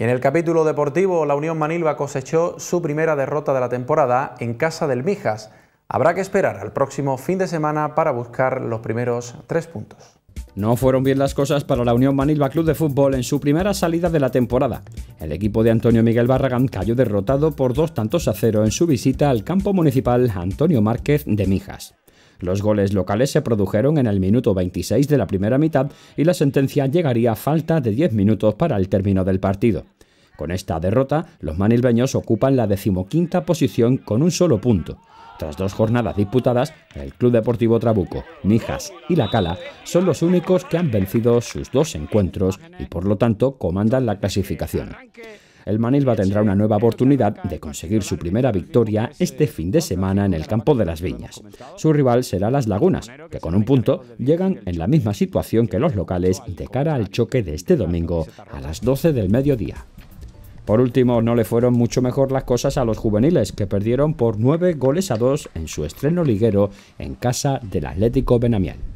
Y en el capítulo deportivo, la Unión Manilva cosechó su primera derrota de la temporada en casa del Mijas. Habrá que esperar al próximo fin de semana para buscar los primeros tres puntos. No fueron bien las cosas para la Unión Manilva Club de Fútbol en su primera salida de la temporada. El equipo de Antonio Miguel Barragán cayó derrotado por dos tantos a cero en su visita al campo municipal Antonio Márquez de Mijas. Los goles locales se produjeron en el minuto 26 de la primera mitad y la sentencia llegaría a falta de 10 minutos para el término del partido. Con esta derrota, los manilbeños ocupan la decimoquinta posición con un solo punto. Tras dos jornadas disputadas, el Club Deportivo Trabuco, Mijas y La Cala son los únicos que han vencido sus dos encuentros y por lo tanto comandan la clasificación. El Manilva tendrá una nueva oportunidad de conseguir su primera victoria este fin de semana en el campo de las Viñas. Su rival será Las Lagunas, que con un punto llegan en la misma situación que los locales de cara al choque de este domingo a las 12 del mediodía. Por último, no le fueron mucho mejor las cosas a los juveniles, que perdieron por 9 goles a 2 en su estreno liguero en casa del Atlético Benamiel.